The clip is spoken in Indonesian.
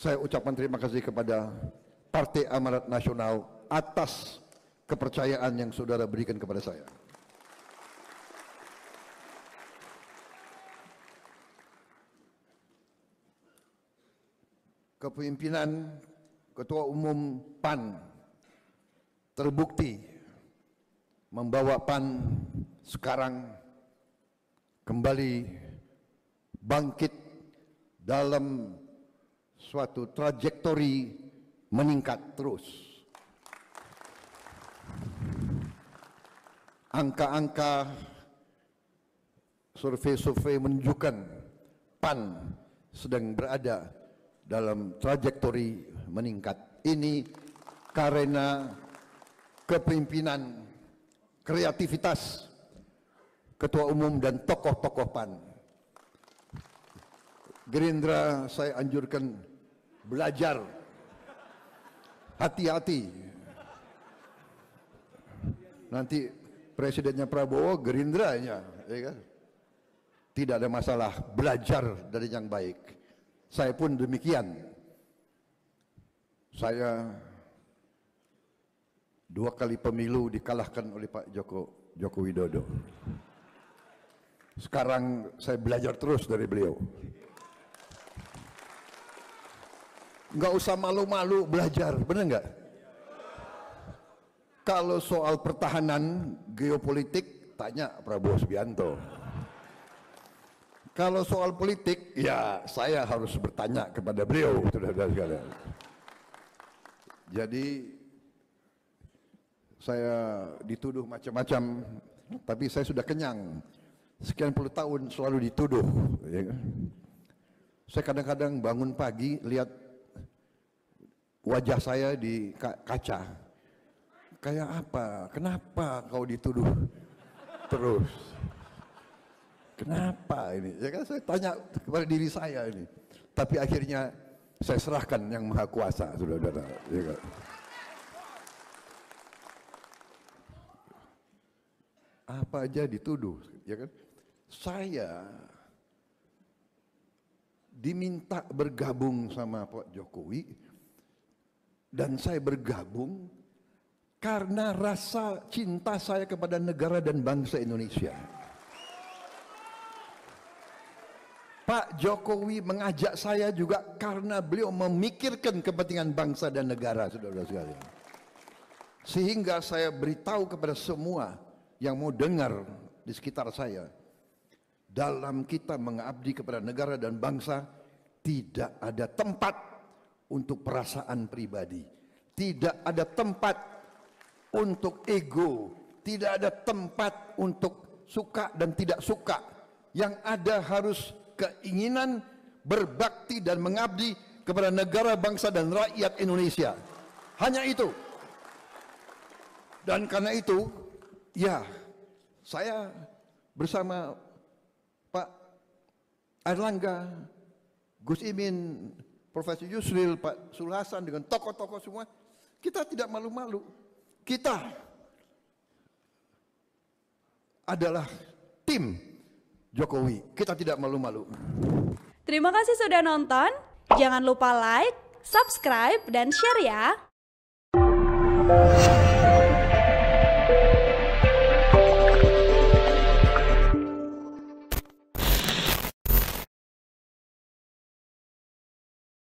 saya ucapkan terima kasih kepada Partai Amanat Nasional atas kepercayaan yang saudara berikan kepada saya. Kepemimpinan Ketua Umum PAN terbukti membawa PAN sekarang kembali bangkit dalam suatu trajektori meningkat terus. Angka-angka survei-survei menunjukkan PAN sedang berada dalam trajektori meningkat. Ini karena kepemimpinan, kreativitas ketua umum dan tokoh-tokoh PAN. Gerindra saya anjurkan belajar. Hati-hati. Nanti presidennya Prabowo gerindra ya kan? Tidak ada masalah belajar dari yang baik. Saya pun demikian. Saya dua kali pemilu dikalahkan oleh Pak Joko Joko Widodo. Sekarang saya belajar terus dari beliau nggak usah malu-malu belajar, benar nggak? Kalau soal pertahanan geopolitik, tanya Prabowo Subianto. Kalau soal politik, ya saya harus bertanya kepada beliau, sudah-sudah sekalian. Jadi saya dituduh macam-macam, tapi saya sudah kenyang. Sekian puluh tahun selalu dituduh. Ya. Kan? Saya kadang-kadang bangun pagi lihat wajah saya di kaca. Kayak apa? Kenapa kau dituduh terus? Kenapa ini? Ya kan saya tanya kepada diri saya ini. Tapi akhirnya saya serahkan yang maha kuasa, saudara-saudara. Ya kan? Apa aja dituduh, ya kan? Saya diminta bergabung sama Pak Jokowi dan saya bergabung karena rasa cinta saya kepada negara dan bangsa Indonesia. Pak Jokowi mengajak saya juga karena beliau memikirkan kepentingan bangsa dan negara, saudara sekalian. Sehingga saya beritahu kepada semua yang mau dengar di sekitar saya, dalam kita mengabdi kepada negara dan bangsa tidak ada tempat untuk perasaan pribadi. Tidak ada tempat untuk ego, tidak ada tempat untuk suka dan tidak suka. Yang ada harus keinginan berbakti dan mengabdi kepada negara, bangsa dan rakyat Indonesia. Hanya itu. Dan karena itu, ya, saya bersama Pak Erlangga, Gus Imin, Profesor Yusril, Pak Sulhasan dengan tokoh-tokoh semua, kita tidak malu-malu. Kita adalah tim Jokowi. Kita tidak malu-malu. Terima kasih sudah nonton. Jangan lupa like, subscribe, dan share ya.